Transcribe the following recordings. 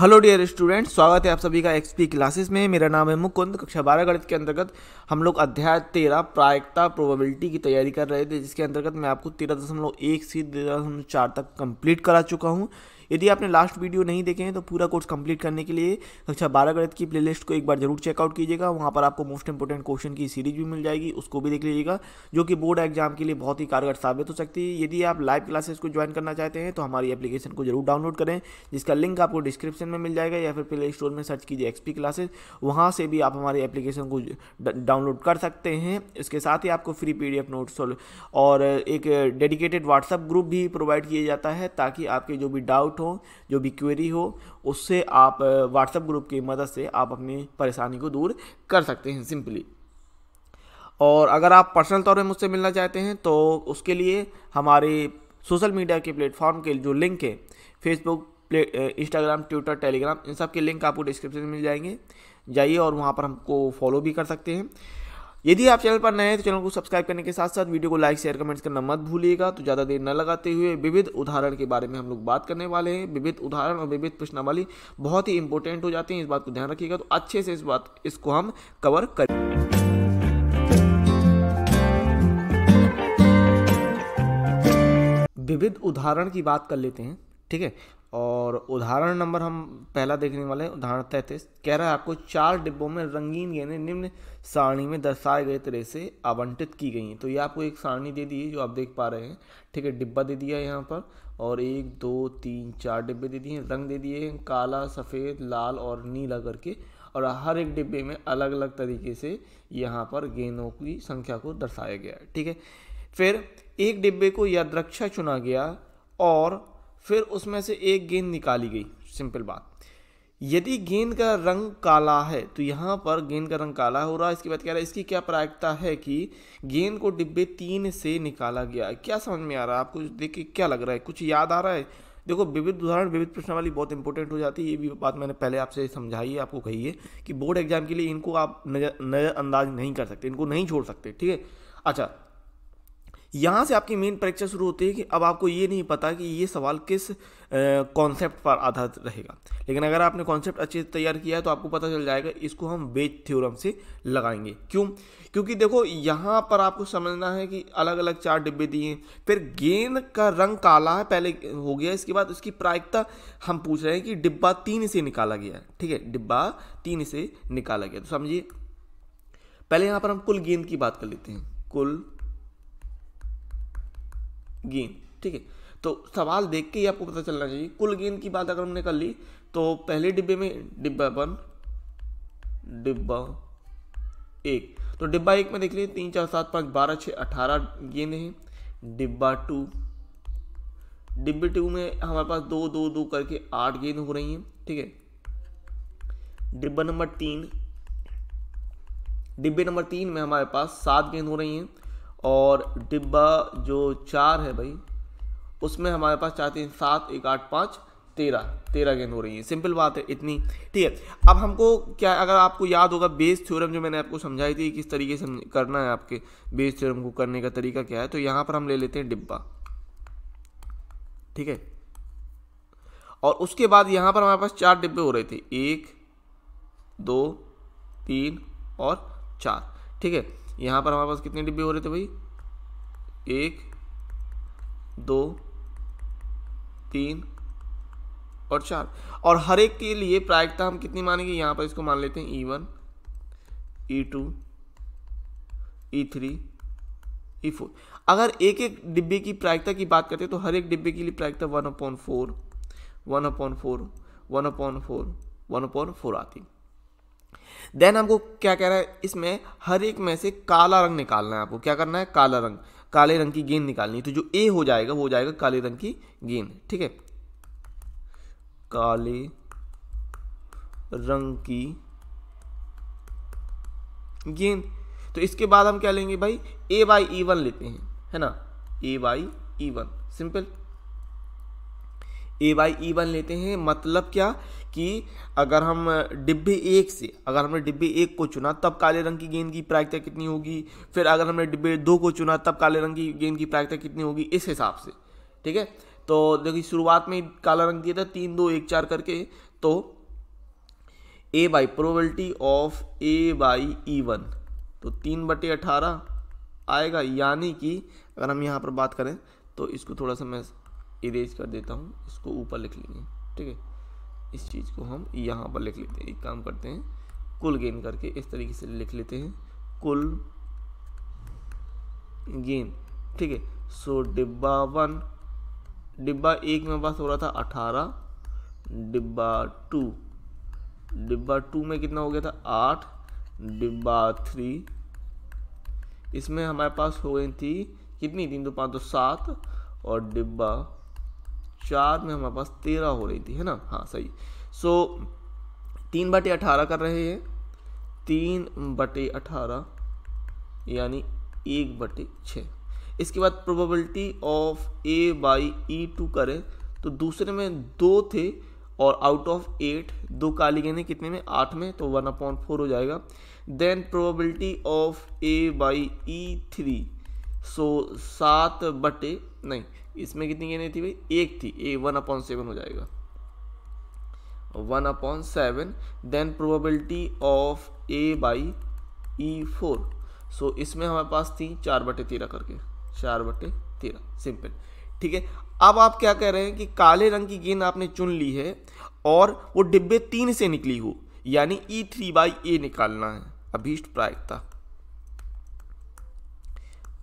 hello dear student स्वागत है आप सभी का एक्सपी क्लासेस में मेरा नाम है मुकुंद कक्षा बारह गणित के अंतर्गत हम लोग अध्याय तेरह प्रायिकता प्रोबेबिलिटी की तैयारी कर रहे थे जिसके अंतर्गत मैं आपको तेरह दशमलव एक से तेरह दशमलव चार तक कंप्लीट करा चुका हूँ यदि आपने लास्ट वीडियो नहीं देखे हैं तो पूरा कोर्स कंप्लीट करने के लिए कक्षा बारह गणित की प्लेलिस्ट को एक बार जरूर चेकआउट कीजिएगा वहाँ पर आपको मोस्ट इंपॉर्टेंट क्वेश्चन की सीरीज भी मिल जाएगी उसको भी देख लीजिएगा जो कि बोर्ड एग्जाम के लिए बहुत ही कारगर साबित हो सकती है यदि आप लाइव क्लासेस को ज्वाइन करना चाहते हैं तो हमारी एप्लीकेशन को जरूर डाउनलोड करें जिसका लिंक आपको डिस्क्रिप्शन में मिल जाएगा या फिर प्ले स्टोर में सर्च कीजिए एक्सपी क्लासेस वहाँ से भी आप हमारी एप्लीकेशन को डाउनलोड कर सकते हैं इसके साथ ही आपको फ्री पी नोट्स और एक डेडिकेटेड व्हाट्सअप ग्रुप भी प्रोवाइड किया जाता है ताकि आपके जो भी डाउट हो जो भी क्वेरी हो उससे आप व्हाट्सएप ग्रुप की मदद से आप अपनी परेशानी को दूर कर सकते हैं सिंपली और अगर आप पर्सनल तौर पर मुझसे मिलना चाहते हैं तो उसके लिए हमारे सोशल मीडिया के प्लेटफॉर्म के जो लिंक है Facebook play Instagram Twitter Telegram इन सब के लिंक आपको डिस्क्रिप्शन में मिल जाएंगे जाइए और वहाँ पर हमको फॉलो भी कर सकते हैं यदि आप चैनल पर नए हैं तो चैनल को सब्सक्राइब करने के साथ साथ वीडियो को लाइक शेयर कमेंट्स करना मत भूलिएगा तो ज़्यादा देर न लगाते हुए विविध उदाहरण के बारे में हम लोग बात करने वाले हैं विविध उदाहरण और विविध प्रश्नावली बहुत ही इंपॉर्टेंट हो जाती हैं इस बात को ध्यान रखिएगा तो अच्छे से इस बात इसको हम कवर करें विविध उदाहरण की बात कर लेते हैं ठीक है और उदाहरण नंबर हम पहला देखने वाले हैं उदाहरण तैंतीस कह रहा है आपको चार डिब्बों में रंगीन गेंदें निम्न सारणी में दर्शाए गए तरह से आवंटित की गई हैं तो ये आपको एक सारणी दे दी है जो आप देख पा रहे हैं ठीक है डिब्बा दे दिया है यहाँ पर और एक दो तीन चार डिब्बे दे दिए हैं रंग दे दिए हैं काला सफ़ेद लाल और नीला करके और हर एक डिब्बे में अलग अलग तरीके से यहाँ पर गेंदों की संख्या को दर्शाया गया है ठीक है फिर एक डिब्बे को यादरक्षा चुना गया और फिर उसमें से एक गेंद निकाली गई सिंपल बात यदि गेंद का रंग काला है तो यहाँ पर गेंद का रंग काला हो रहा है इसके बाद कह रहा है इसकी क्या प्रायिकता है कि गेंद को डिब्बे तीन से निकाला गया है क्या समझ में आ रहा है आपको देख के क्या लग रहा है कुछ याद आ रहा है देखो विविध उदाहरण विविध वाली बहुत इंपॉर्टेंट हो जाती है ये भी बात मैंने पहले आपसे समझाई है आपको कही है कि बोर्ड एग्जाम के लिए इनको आप नज़र नज़रअंदाज नहीं कर सकते इनको नहीं छोड़ सकते ठीक है अच्छा यहाँ से आपकी मेन परीक्षा शुरू होती है कि अब आपको ये नहीं पता कि ये सवाल किस कॉन्सेप्ट पर आधारित रहेगा लेकिन अगर आपने कॉन्सेप्ट अच्छे से तैयार किया है तो आपको पता चल जाएगा इसको हम वेज थ्योरम से लगाएंगे क्यों क्योंकि देखो यहाँ पर आपको समझना है कि अलग अलग चार डिब्बे दिए फिर गेंद का रंग काला है पहले हो गया इसके बाद उसकी प्रायिकता हम पूछ रहे हैं कि डिब्बा तीन से निकाला गया है ठीक है डिब्बा तीन से निकाला गया तो समझिए पहले यहाँ पर हम कुल गेंद की बात कर लेते हैं कुल गेंद ठीक है तो सवाल देख के ही आपको पता चलना चाहिए कुल गेंद की बात अगर हमने कर ली तो पहले डिब्बे में डिब्बा वन डिब्बा एक तो डिब्बा एक में देख लीजिए तीन चार सात पाँच बारह छः अठारह गेंद हैं डिब्बा टू डिब्बे टू में हमारे पास दो दो दो करके आठ गेंद हो रही हैं ठीक है डिब्बा नंबर तीन डिब्बे नंबर तीन में हमारे पास सात गेंद हो रही हैं और डिब्बा जो चार है भाई उसमें हमारे पास चार तीन सात एक आठ पाँच तेरह तेरह गेंद हो रही है सिंपल बात है इतनी ठीक है अब हमको क्या अगर आपको याद होगा बेस थ्योरम जो मैंने आपको समझाई थी किस तरीके से करना है आपके बेस थ्योरम को करने का तरीका क्या है तो यहाँ पर हम ले लेते हैं डिब्बा ठीक है और उसके बाद यहाँ पर हमारे पास चार डिब्बे हो रहे थे एक दो तीन और चार ठीक है यहाँ पर हमारे पास कितने डिब्बे हो रहे थे भाई एक दो तीन और चार और हर एक के लिए प्रायिकता हम कितनी मानेंगे यहाँ पर इसको मान लेते हैं E one E two E three E four अगर एक एक डिब्बे की प्रायिकता की बात करते हैं तो हर एक डिब्बे के लिए प्रायिकता one upon four one upon four one upon four one upon four आती देन आपको क्या कह रहा है इसमें हर एक में से काला रंग निकालना है आपको क्या करना है काला रंग काले रंग की गेंद निकालनी है तो जो ए हो जाएगा वो हो जाएगा काले रंग की गेंद ठीक है काले रंग की गेंद तो इसके बाद हम क्या लेंगे भाई ए बाई ई वन लेते हैं है ना A by E one simple A by E one लेते हैं मतलब क्या कि अगर हम डिब्बे एक से अगर हमने डिब्बे एक को चुना तब काले रंग की गेंद की प्रायिकता कितनी होगी फिर अगर हमने डिब्बे दो को चुना तब काले रंग की गेंद की प्रायिकता कितनी होगी इस हिसाब से ठीक है तो देखिए शुरुआत में काला रंग दिया था तीन दो एक चार करके तो A by probability of A by E one तो तीन बटे अठारह आएगा यानी कि अगर हम यहाँ पर बात करें तो इसको थोड़ा सा मैं इरेज कर देता हूँ इसको ऊपर लिख लेंगे ठीक है इस चीज़ को हम यहाँ पर लिख लेते हैं एक काम करते हैं कुल गेन करके इस तरीके से लिख लेते हैं कुल गेन ठीक है सो डिब्बा वन डिब्बा एक में पास हो रहा था अठारह डिब्बा टू डिब्बा टू में कितना हो गया था आठ डिब्बा थ्री इसमें हमारे पास हो गई थी कितनी तीन दो पाँच दो सात और डिब्बा चार में हमारे पास तेरह हो रही थी है ना हाँ सही सो तीन बटे अठारह कर रहे हैं तीन बटे अठारह यानी एक बटे छः इसके बाद probability of A by E two करें तो दूसरे में दो थे और आउट ऑफ एट दो काली गेंदे कितने में आठ में तो वन अपॉइंट फोर हो जाएगा then probability of A by E three so सात बटे नहीं इसमें कितनी गिनी थी भाई एक थी ए वन अपॉन सेवन हो जाएगा one upon seven then probability of A by E four so इसमें हमारे पास थी चार बटे तेरह करके चार बटे तेरह सिंपल ठीक है अब आप क्या कह रहे हैं कि काले रंग की गेंद आपने चुन ली है और वो डिब्बे तीन से निकली हो यानी ई थ्री बाई ए निकालना है अभीष्ट प्रायिकता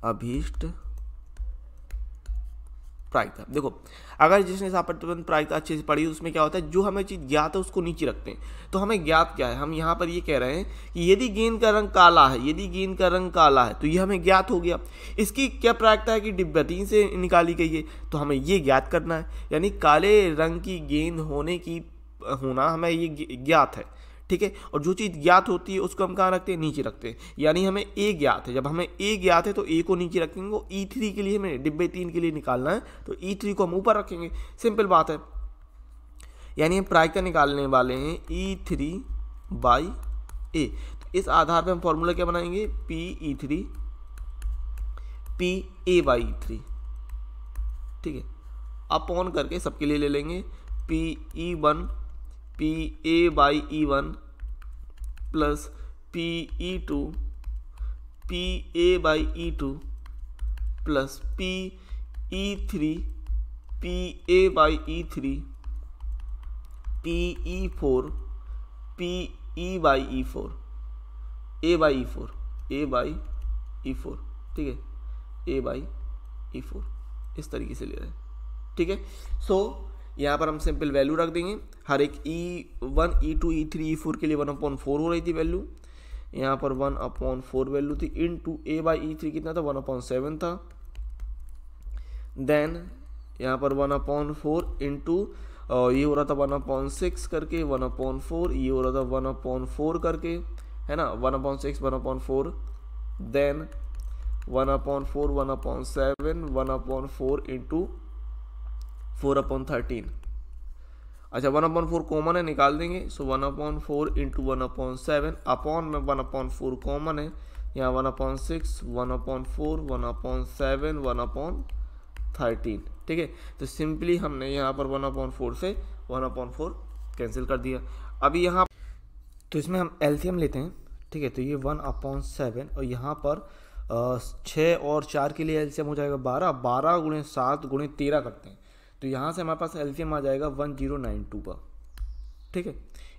अभीष्ट प्रायिकता देखो अगर जिसने सापट्यबंध प्रायिकता अच्छे से पढ़ी उसमें क्या होता है जो हमें चीज़ ज्ञात है उसको नीचे रखते हैं तो हमें ज्ञात क्या है हम यहाँ पर ये कह रहे हैं कि यदि गेंद का रंग काला है यदि गेंद का रंग काला है तो ये हमें ज्ञात हो गया इसकी क्या प्रायिकता है कि डिब्बतीन से निकाली गई है तो हमें ये ज्ञात करना है यानी काले रंग की गेंद होने की होना हमें ये ज्ञात है ठीक है और जो चीज़ ज्ञात होती है उसको हम कहाँ रखते हैं नीचे रखते हैं यानी हमें ए ज्ञात है जब हमें ए ज्ञात है तो ए को नीचे रखेंगे वो ई थ्री के लिए हमें डिब्बे तीन के लिए निकालना है तो ई e थ्री को हम ऊपर रखेंगे सिंपल बात है यानी हम प्रायिका निकालने वाले हैं ई थ्री बाई ए तो इस आधार पर हम फॉर्मूला क्या बनाएंगे P E three P A by three ठीक है अपॉन करके सबके लिए ले लेंगे P E one P A by E one plus P E two P A by E two plus P E three P A by E three P E four P E by E four A by E four A by E four ठीक है ए by E four इस तरीके से ले रहे हैं ठीक है सो so, यहाँ पर हम सिंपल वैल्यू रख देंगे हर एक E one E two E three E four के लिए वन अपॉन फोर हो रही थी वैल्यू यहाँ पर वन अपॉन फोर वैल्यू थी into A by E three कितना था वन अपॉन सेवन था देन यहाँ पर one upon four into ये हो रहा था वन अपॉन सिक्स करके वन अपॉन फोर ये हो रहा था वन अपॉन फोर करके है ना one upon six one upon four then one upon four one upon seven one upon four into four upon thirteen अच्छा वन अपॉइंट फोर कॉमन है निकाल देंगे so one upon four into one upon seven upon में one upon four common है यहाँ one upon six one upon four one upon seven one upon thirteen ठीक है तो सिंपली हमने यहाँ पर वन अपॉइंट फोर से वन अपॉइंट फोर कैंसिल कर दिया अभी यहाँ तो इसमें हम एल्सियम लेते हैं ठीक है तो ये वन अपॉइंट सेवन और यहाँ पर छः और चार के लिए एल्सियम हो जाएगा बारह बारह गुणे सात गुणे तेरह करते हैं तो यहाँ से हमारे पास एलसीएम आ जाएगा वन जीरो नाइन टू का ठीक है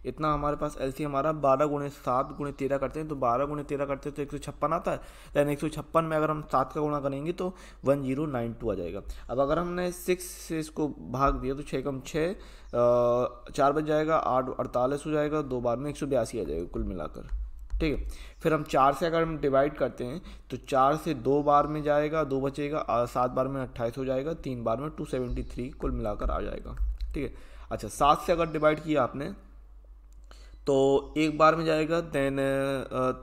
इतना हमारे पास एल सी है बारह गुणे सात गुणे तेरह करते हैं तो बारह गुणे तेरह करते हैं तो एक सौ छप्पन आता है लेकिन एक सौ छप्पन में अगर हम सात का गुणा करेंगे तो वन जीरो नाइन टू आ जाएगा अब अगर हमने सिक्स से इसको भाग दिया तो छः कम छः चार बज जाएगा आठ अड़तालीस हो जाएगा दो बार में एक सौ बयासी आ जाएगा कुल मिलाकर ठीक है फिर हम चार से अगर हम डिवाइड करते हैं तो चार से दो बार में जाएगा दो बचेगा सात बार में अट्ठाईस हो जाएगा तीन बार में टू सेवेंटी थ्री कुल मिलाकर आ जाएगा ठीक है अच्छा सात से अगर डिवाइड किया आपने तो एक बार में जाएगा देन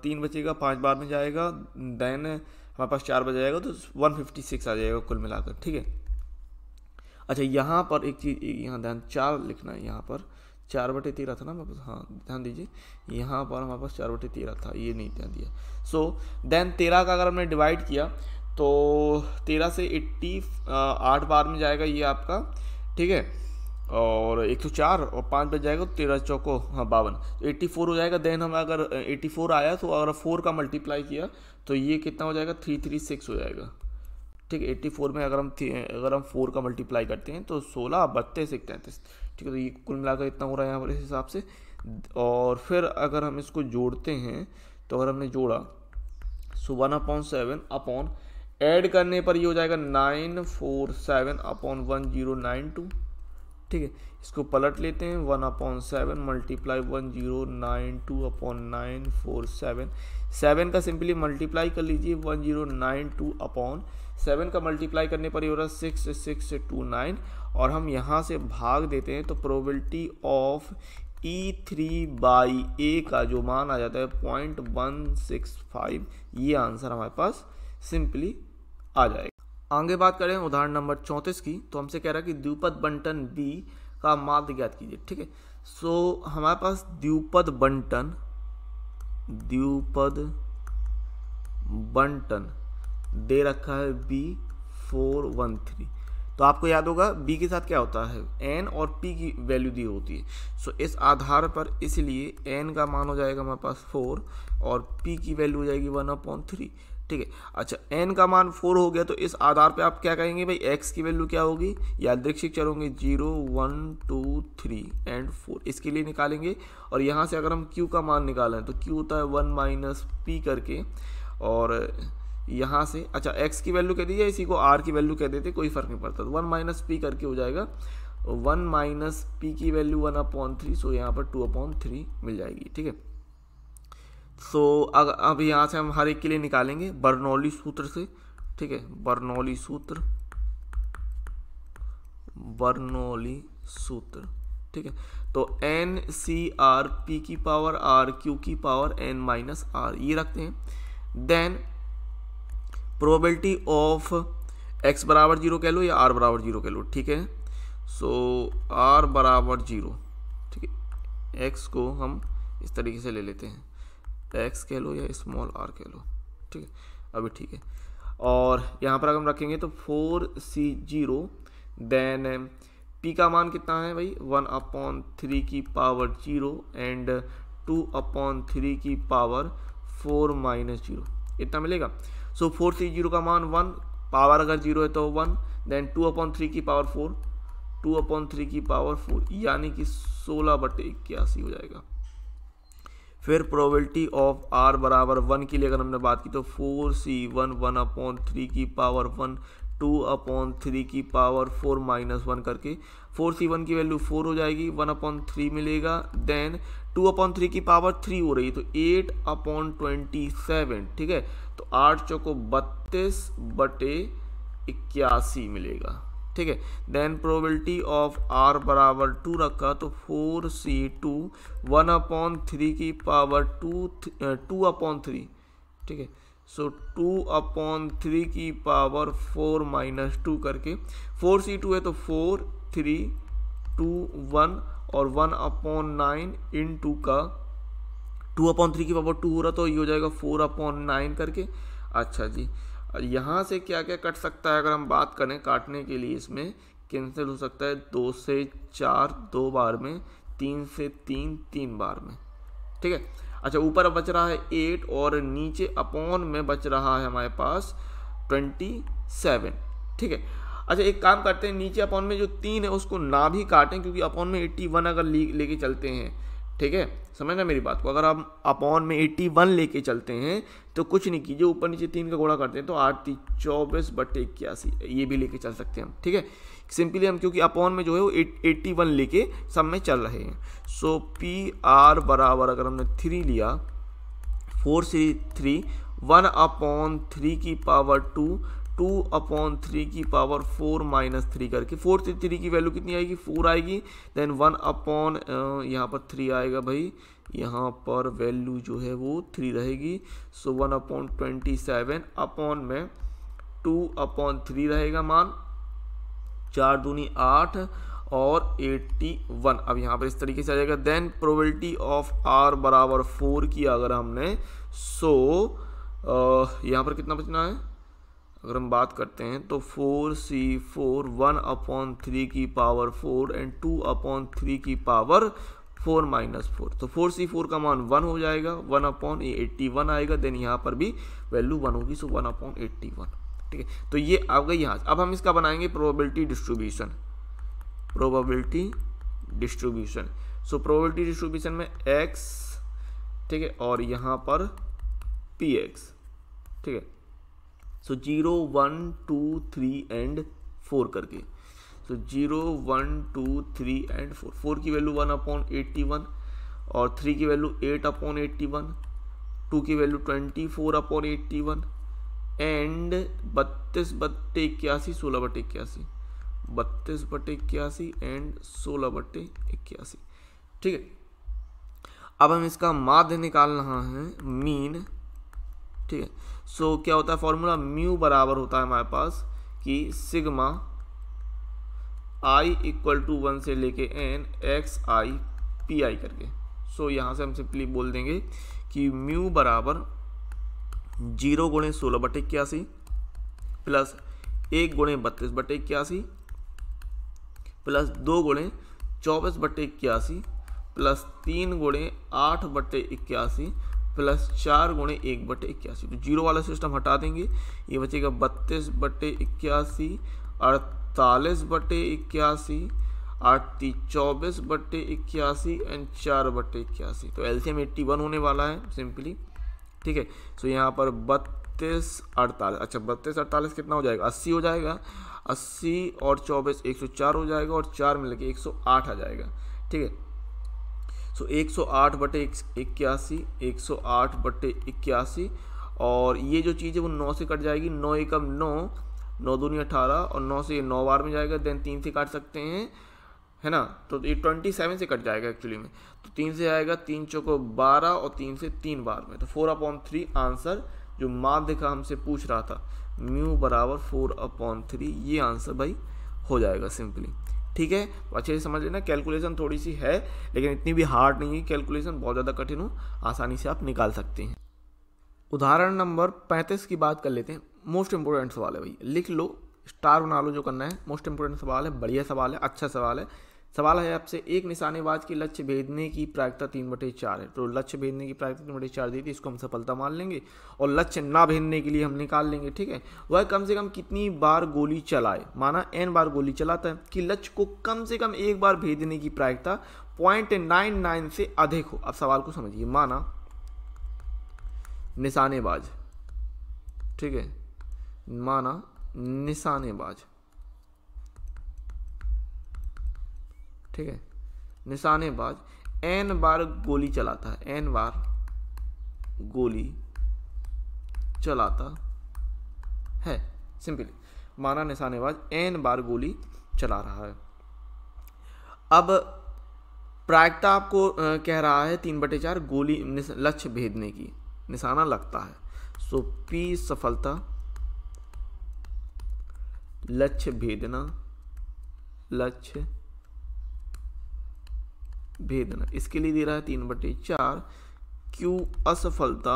तीन बचेगा पाँच बार में जाएगा देन हमारे पास चार बज जाएगा तो वन फिफ्टी सिक्स आ जाएगा कुल मिलाकर ठीक है अच्छा यहाँ पर एक चीज़ यहाँ ध्यान चार लिखना है यहाँ पर चार बटे तेरह था ना पास हाँ ध्यान दीजिए यहाँ पर हमारे पास चार बटे तेरह था ये नहीं ध्यान दिया सो देन तेरह का अगर हमने डिवाइड किया तो तेरह से एट्टी आठ बार में जाएगा ये आपका ठीक है और एक सौ चार और पाँच बज जाएगा तो तेरह चौको हाँ बावन तो एट्टी फोर हो जाएगा देन हमें अगर एट्टी फोर आया तो अगर फोर का मल्टीप्लाई किया तो ये कितना हो जाएगा थ्री थ्री सिक्स हो जाएगा ठीक है एट्टी फोर में अगर हम अगर हम फोर का मल्टीप्लाई करते हैं तो सोलह बत्तीस एक तैंतीस ठीक है तो ये कुल मिलाकर इतना हो रहा है यहाँ पर इस हिसाब से और फिर अगर हम इसको जोड़ते हैं तो अगर हमने जोड़ा so one upon seven upon add करने पर ये हो जाएगा nine four seven upon one zero nine two ठीक है इसको पलट लेते हैं one upon seven multiply one zero nine two upon nine four seven seven का सिंपली मल्टीप्लाई कर लीजिए one zero nine two upon seven का मल्टीप्लाई करने पर ये हो रहा है सिक्स सिक्स टू नाइन और हम यहाँ से भाग देते हैं तो probability of E three by A का जो मान आ जाता है पॉइंट वन सिक्स फाइव ये आंसर हमारे पास सिंपली आ जाएगा आगे बात करें उदाहरण नंबर चौंतीस की तो हमसे कह रहा है कि द्विपद बंटन बी का माध्य ज्ञात कीजिए ठीक है सो हमारे पास द्विपद बंटन द्विपद बंटन दे रखा है बी फोर वन थ्री तो आपको याद होगा बी के साथ क्या होता है एन और पी की वैल्यू दी होती है सो इस आधार पर इसलिए एन का मान हो जाएगा हमारे पास फोर और पी की वैल्यू हो जाएगी वन अपॉन थ्री ठीक है अच्छा एन का मान फोर हो गया तो इस आधार पे आप क्या कहेंगे भाई एक्स की वैल्यू क्या होगी या चर होंगे zero one two three and four इसके लिए निकालेंगे और यहाँ से अगर हम क्यू का मान निकालें तो क्यू होता है वन माइनस पी करके और यहाँ से अच्छा एक्स की वैल्यू कह दीजिए इसी को आर की वैल्यू कह देते कोई फ़र्क नहीं पड़ता तो वन माइनस पी करके हो जाएगा वन माइनस पी की value one upon three so यहाँ पर टू अपॉन थ्री मिल जाएगी ठीक है सो अगर अब यहाँ से हम हर एक के लिए निकालेंगे बर्नौली सूत्र से ठीक है बर्नौली सूत्र बर्नौली सूत्र ठीक है तो एन सी आर पी की पावर आर क्यू की पावर एन माइनस आर ये रखते हैं देन प्रोबेबिलिटी ऑफ एक्स बराबर जीरो कह लो या आर बराबर जीरो कह लो ठीक है सो आर बराबर जीरो ठीक है एक्स को हम इस तरीके से ले लेते हैं एक्स कह लो या स्मॉल आर कह लो ठीक है अभी ठीक है और यहाँ पर अगर हम रखेंगे तो four C zero then P का मान कितना है भाई वन अपॉन थ्री की power zero and two upon three की पावर फोर माइनस जीरो इतना मिलेगा सो फोर थ्री जीरो का मान वन पावर अगर जीरो है तो one then two upon three की power four two upon three की पावर फोर यानी कि सोलह बटे इक्यासी हो जाएगा फिर प्रोबेबिलिटी ऑफ आर बराबर वन के लिए अगर हमने बात की तो four C one one upon three की power one two upon three की पावर फोर माइनस वन करके फोर सी वन की वैल्यू फोर हो जाएगी वन अपॉन थ्री मिलेगा देन टू अपॉन थ्री की पावर थ्री हो रही है तो एट अपॉन ट्वेंटी सेवन ठीक है तो आठ चौको बत्तीस बटे इक्यासी मिलेगा ठीक है देन प्रोबेबिलिटी ऑफ आर बराबर टू रखा तो four C two one upon three की power two two upon three ठीक है सो टू अपॉन थ्री की पावर फोर माइनस टू करके फोर सी टू है तो फोर थ्री टू वन और one upon nine into का two upon three की पावर टू हो रहा तो ये हो जाएगा फोर अपॉन नाइन करके अच्छा जी यहाँ से क्या क्या कट सकता है अगर हम बात करें काटने के लिए इसमें कैंसिल हो सकता है दो से चार दो बार में तीन से तीन तीन बार में ठीक है अच्छा ऊपर बच रहा है एट और नीचे अपॉन में बच रहा है हमारे पास ट्वेंटी सेवन ठीक है अच्छा एक काम करते हैं नीचे अपॉन में जो तीन है उसको ना भी काटें क्योंकि अपॉन में एट्टी वन अगर लेके चलते हैं ठीक है समझना मेरी बात को अगर आप अपॉन में एट्टी वन लेके चलते हैं तो कुछ नहीं कीजिए ऊपर नीचे तीन का गोड़ा करते हैं तो आठ तीस चौबीस बटे इक्यासी ये भी लेके चल सकते हैं हम ठीक है सिंपली हम क्योंकि अपॉन में जो है वो एट्टी वन लेके सब में चल रहे हैं सो पी आर बराबर अगर हमने थ्री लिया four C three one upon three की power two two upon three की पावर फोर माइनस थ्री करके फोर से थ्री की वैल्यू कितनी आएगी फोर आएगी देन वन अपॉन यहाँ पर थ्री आएगा भाई यहाँ पर वैल्यू जो है वो थ्री रहेगी so one upon twenty seven upon में टू अपॉन थ्री रहेगा मान चार दूनी आठ और एट्टी वन अब यहाँ पर इस तरीके से आ जाएगा देन प्रोबेबिलिटी ऑफ आर बराबर फोर की अगर हमने सो so, यहाँ पर कितना बचना है अगर हम बात करते हैं तो four C four one upon three की power four and two upon three की पावर फोर माइनस फोर तो फोर सी फोर का मान वन हो जाएगा one upon a eighty one आएगा देन यहाँ पर भी वैल्यू वन होगी so one upon eighty one ठीक है तो ये आ गई यहाँ अब हम इसका बनाएंगे probability distribution probability distribution so probability distribution में एक्स ठीक है और यहाँ पर पी एक्स ठीक है so zero one two three and four करके so zero one two three and four four की value one upon eighty one और थ्री की value eight upon eighty one two की value twenty four upon eighty one and बत्तीस बट्टे इक्यासी सोलह बटे इक्यासी बत्तीस बटे इक्यासी एंड सोलह बटे इक्यासी ठीक है अब हम इसका माध्य निकालना है मीन ठीक है सो क्या होता है फॉर्मूला म्यू बराबर होता है हमारे पास कि sigma I equal to one से लेके N X I P I करके सो यहाँ से हम सिंपली बोल देंगे कि म्यू बराबर जीरो गुणे सोलह बटे इक्यासी प्लस एक गुणे बत्तीस बटे इक्यासी प्लस दो गुणे चौबीस बटे इक्यासी प्लस तीन गुणे आठ बटे इक्यासी प्लस चार गुणे एक बटे इक्यासी तो जीरो वाला सिस्टम हटा देंगे ये बचेगा बत्तीस बटे इक्यासी अड़तालीस बटे इक्यासी आठती चौबीस बटे इक्यासी एंड चार बटे इक्यासी तो एलसीएम एट्टी वन होने वाला है सिंपली ठीक है सो यहाँ पर बत्तीस अड़तालीस अच्छा बत्तीस अड़तालीस कितना हो जाएगा अस्सी हो जाएगा अस्सी और चौबीस एक सौ चार हो जाएगा और चार मिलकर एक सौ आठ आ जाएगा ठीक है सो एक सौ आठ बटे इक्यासी एक सौ आठ बटे इक्यासी और ये जो चीज़ है वो नौ से कट जाएगी नौ एकम नौ नौ दूनी अठारह और नौ से ये नौ बार में जाएगा देन तीन से काट सकते हैं है ना तो ये ट्वेंटी सेवन से कट जाएगा एक्चुअली में तो तीन से आएगा तीन चौको बारह और तीन से तीन बार में तो फोर अपॉन थ्री आंसर जो माध्य का हमसे पूछ रहा था म्यू बराबर फोर अपॉन थ्री ये आंसर भाई हो जाएगा सिंपली ठीक है तो अच्छे से समझ लेना कैलकुलेशन थोड़ी सी है लेकिन इतनी भी हार्ड नहीं है कैलकुलेशन बहुत ज़्यादा कठिन हो आसानी से आप निकाल सकते हैं उदाहरण नंबर पैंतीस की बात कर लेते हैं मोस्ट इंपोर्टेंट सवाल है भैया लिख लो स्टार बना लो जो करना है मोस्ट इंपोर्टेंट सवाल है बढ़िया सवाल है अच्छा सवाल है सवाल है आपसे एक निशानेबाज की लक्ष्य भेदने की प्रायिकता तीन बटे चार है तो लक्ष्य भेदने की प्रायिकता तीन बटे चार दी थी इसको हम सफलता मान लेंगे और लक्ष्य ना भेदने के लिए हम निकाल लेंगे ठीक है वह कम से कम कितनी बार गोली चलाए माना एन बार गोली चलाता है कि लक्ष्य को कम से कम एक बार भेदने की प्रायिकता पॉइंट नाइन नाइन से अधिक हो अब सवाल को समझिए माना निशानेबाज ठीक है माना निशानेबाज ठीक है निशानेबाज एन बार गोली चलाता है एन बार गोली चलाता है सिंपली माना निशानेबाज एन बार गोली चला रहा है अब प्रायिकता आपको कह रहा है तीन बटे चार गोली लक्ष्य भेदने की निशाना लगता है सो पी सफलता लक्ष्य भेदना लक्ष्य भेदन इसके लिए दे रहा है तीन बटे चार क्यों असफलता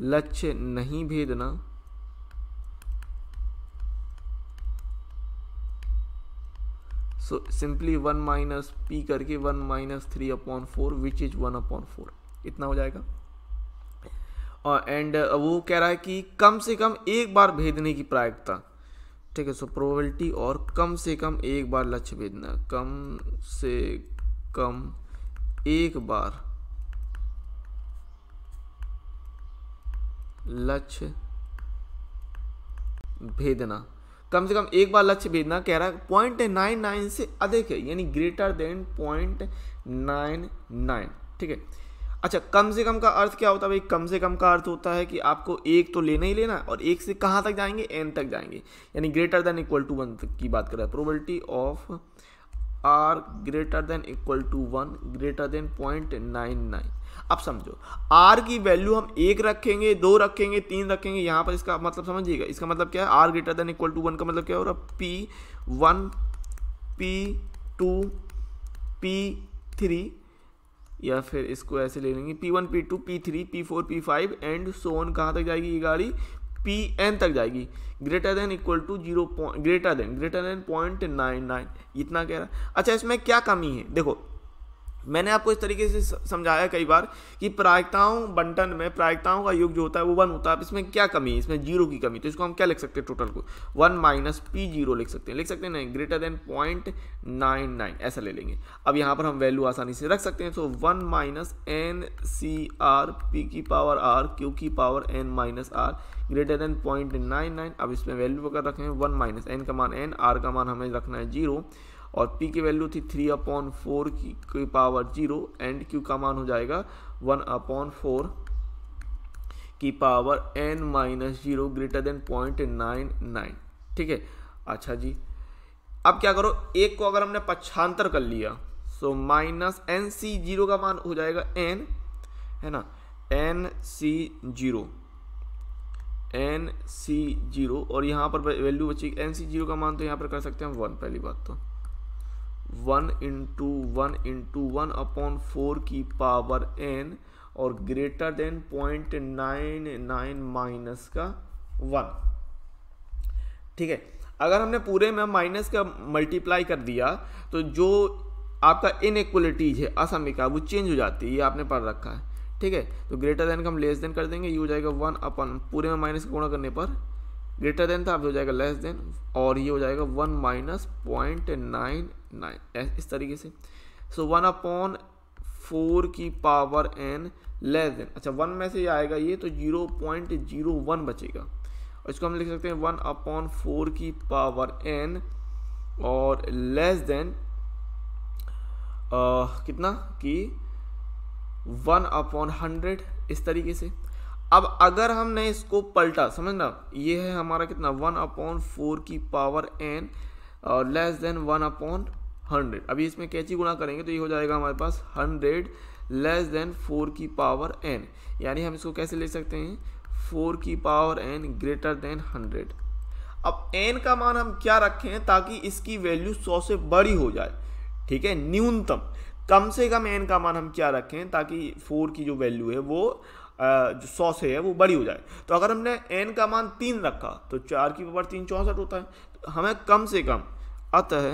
लक्ष्य नहीं भेदना so simply one minus P करके one minus three upon four which is one upon four इतना हो जाएगा और एंड वो कह रहा है कि कम से कम एक बार भेदने की प्रायिकता ठीक है सो प्रोबेबिलिटी और कम से कम एक बार लक्ष्य भेजना कम से कम एक बार लक्ष्य भेदना कम से कम एक बार लक्ष्य भेदना कह रहा है पॉइंट नाइन नाइन से अधिक है यानी greater than point nine nine ठीक है अच्छा कम से कम का अर्थ क्या होता है भाई कम से कम का अर्थ होता है कि आपको एक तो लेना ही लेना और एक से कहाँ तक जाएंगे एन तक जाएंगे यानी greater than equal to one की बात कर रहा है probability of R greater than equal to one greater than point nine nine अब समझो आर की वैल्यू हम एक रखेंगे दो रखेंगे तीन रखेंगे यहाँ पर इसका मतलब समझिएगा इसका मतलब क्या है R greater than equal to one का मतलब क्या हो रहा है P one P two P three या फिर इसको ऐसे ले लेंगे P one P two P three P four P five and so on कहाँ तक जाएगी ये गाड़ी पी एन तक जाएगी greater than equal to zero point greater than greater than point nine nine इतना कह रहा है अच्छा इसमें क्या कमी है देखो मैंने आपको इस तरीके से समझाया कई बार कि प्रायिकताओं बंटन में प्रायिकताओं का युग जो होता है वो वन होता है इसमें क्या कमी है इसमें जीरो की कमी तो इसको हम क्या लिख सकते हैं टोटल को वन माइनस पी जीरो लिख सकते हैं लिख सकते हैं नहीं greater than point nine nine ऐसा ले लेंगे अब यहाँ पर हम वैल्यू आसानी से रख सकते हैं सो तो one minus N C R P की पावर आर क्यू की power N minus R greater than point nine nine अब इसमें वैल्यू अगर रखें वन माइनस एन का मान एन आर का मान हमें रखना है जीरो और पी की वैल्यू थी थ्री अपॉन फोर की, की पावर जीरो एंड क्यू का मान हो जाएगा वन अपॉन फोर की power N minus zero greater than point nine nine ठीक है अच्छा जी अब क्या करो एक को अगर हमने पक्षांतर कर लिया so minus N C zero का मान हो जाएगा एन है ना N C zero N C zero और यहाँ पर वैल्यू बची एन सी जीरो का मान तो यहाँ पर कर सकते हैं वन पहली बात तो one into one into one upon four की पावर एन और greater than point nine nine minus का वन ठीक है अगर हमने पूरे में माइनस का मल्टीप्लाई कर दिया तो जो आपका इनक्वलिटीज है असमिका वो चेंज हो जाती है ये आपने पढ़ रखा है ठीक है तो ग्रेटर देन का हम लेस देन कर देंगे ये हो जाएगा वन अपन पूरे में माइनस का गुणा करने पर ग्रेटर देन था अब हो जाएगा लेस देन और ये हो जाएगा one minus point nine nine इस तरीके से सो वन अपॉन फोर की पावर एन लेस देन अच्छा वन में से ये आएगा ये तो जीरो पॉइंट जीरो वन बचेगा और इसको हम लिख सकते हैं वन अपॉन फोर की पावर एन और लेस देन कितना कि वन अपॉन हंड्रेड इस तरीके से अब अगर हमने इसको पलटा समझना ये है हमारा कितना वन अपॉन फोर की पावर एन और less than one upon hundred अभी इसमें कैची गुणा करेंगे तो ये हो जाएगा हमारे पास हंड्रेड लेस देन फोर की पावर एन यानी हम इसको कैसे ले सकते हैं फोर की power N greater than hundred अब एन का मान हम क्या रखें ताकि इसकी वैल्यू सौ से बड़ी हो जाए ठीक है न्यूनतम कम से कम एन का मान हम क्या रखें ताकि फोर की जो वैल्यू है वो जो सौ से है वो बड़ी हो जाए तो अगर हमने एन का मान तीन रखा तो चार की पावर तीन चौंसठ होता है तो हमें कम से कम अतः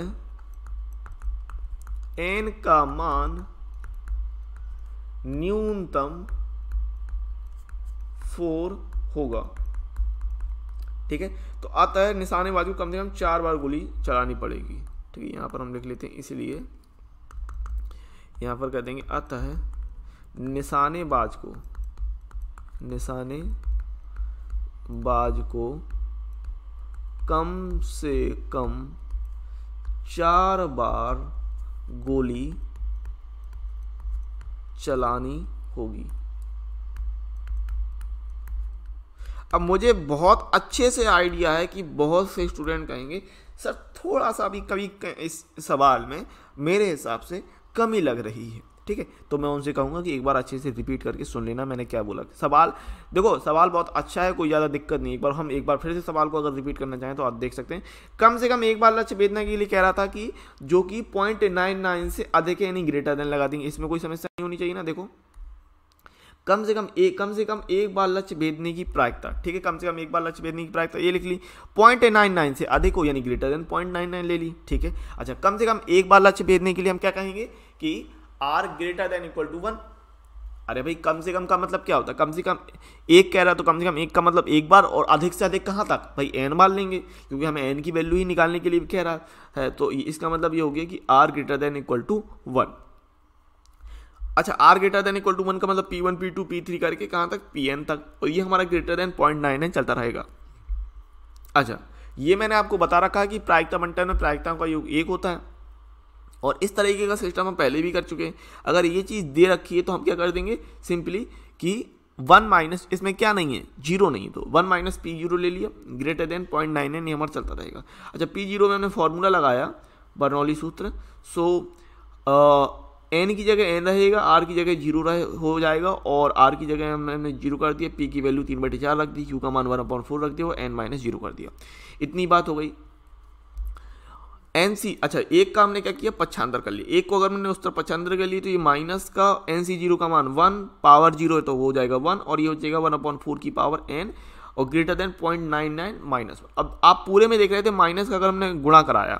एन का मान न्यूनतम फोर होगा ठीक है तो अतः निशानेबाज को कम से कम चार बार गोली चलानी पड़ेगी ठीक है यहाँ पर हम लिख लेते हैं इसलिए यहाँ पर कह देंगे अतः निशानेबाज को निशाने बाज को कम से कम चार बार गोली चलानी होगी अब मुझे बहुत अच्छे से आइडिया है कि बहुत से स्टूडेंट कहेंगे सर थोड़ा सा भी कभी इस सवाल में मेरे हिसाब से कमी लग रही है ठीक है तो मैं उनसे कहूँगा कि एक बार अच्छे से रिपीट करके सुन लेना मैंने क्या बोला सवाल देखो सवाल बहुत अच्छा है कोई ज़्यादा दिक्कत नहीं एक बार हम एक बार फिर से सवाल को अगर रिपीट करना चाहें तो आप देख सकते हैं कम से कम एक बार लक्ष्य भेजना के लिए कह रहा था कि जो कि पॉइंट से अधिक यानी ग्रेटर देन लगा देंगे इसमें कोई समस्या नहीं होनी चाहिए ना देखो कम से कम एक कम से कम एक बार लक्ष्य भेदने की प्रायिकता ठीक है कम से कम एक बार लक्ष्य भेदने की प्रायिकता ये लिख ली पॉइंट नाइन नाइन से अधिक हो यानी greater than point nine nine ले ली ठीक है अच्छा कम से कम एक बार लक्ष्य भेदने के लिए हम क्या कहेंगे कि R greater than equal to one अरे भाई कम से कम का मतलब क्या होता है कम से कम एक कह रहा है तो कम से कम एक का मतलब एक बार और अधिक से अधिक कहाँ तक भाई एन मान लेंगे क्योंकि हमें एन की वैल्यू ही निकालने के लिए कह रहा है तो इसका मतलब ये हो गया कि R greater than equal to one अच्छा R greater than equal to one का मतलब P one P two P three करके कहाँ तक पी एन तक और ये हमारा greater than point nine nine चलता रहेगा अच्छा ये मैंने आपको बता रखा है कि प्रायिकता बंटन में प्रायिकताओं का योग एक होता है और इस तरीके का सिस्टम हम पहले भी कर चुके हैं अगर ये चीज़ दे रखी है तो हम क्या कर देंगे सिंपली कि वन माइनस इसमें क्या नहीं है जीरो नहीं तो वन माइनस पी जीरो ले लिया greater than point nine N ये हमारा चलता रहेगा अच्छा पी जीरो में हमने फॉर्मूला लगाया बर्नौली सूत्र सो एन की जगह एन रहेगा आर की जगह जीरो रहे हो जाएगा और आर की जगह हमने जीरो कर दिया पी की वैल्यू तीन बटे चार रख दी क्यू का मान वन अपॉइंट फोर रख दिया और एन माइनस जीरो कर दिया इतनी बात हो गई एन सी अच्छा एक का हमने क्या किया पच्छांतर कर लिया एक को अगर मैंने उस तरफ पच्छांतर कर लिया तो ये माइनस का एन सी जीरो का मान वन पावर जीरो है तो हो जाएगा वन और ये हो जाएगा वन अपॉइंट फोर की पावर एन और greater than point nine nine minus one अब आप पूरे में देख रहे थे माइनस का अगर हमने गुणा कराया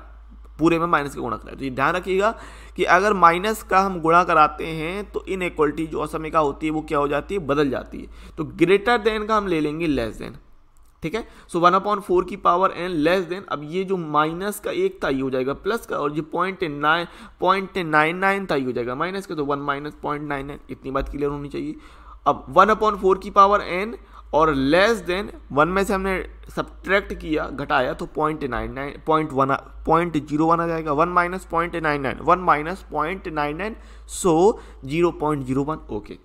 पूरे में माइनस का गुणा कराया तो ये ध्यान रखिएगा कि अगर माइनस का हम गुणा कराते हैं तो इनक्वलिटी जो असमिका होती है वो क्या हो जाती है बदल जाती है तो ग्रेटर देन का हम ले लेंगे लेस देन ठीक है सो वन अपॉन फोर की पावर एन लेस देन अब ये जो माइनस का एक था ये हो जाएगा प्लस का और ये point nine point nine nine था ये हो जाएगा माइनस का तो one minus point nine nine इतनी बात क्लियर होनी चाहिए अब वन अपॉन फोर की पावर एन और लेस देन वन में से हमने सब्ट्रैक्ट किया घटाया तो point nine nine point one point zero one आ जाएगा one minus point nine nine one minus point nine nine so zero point zero one okay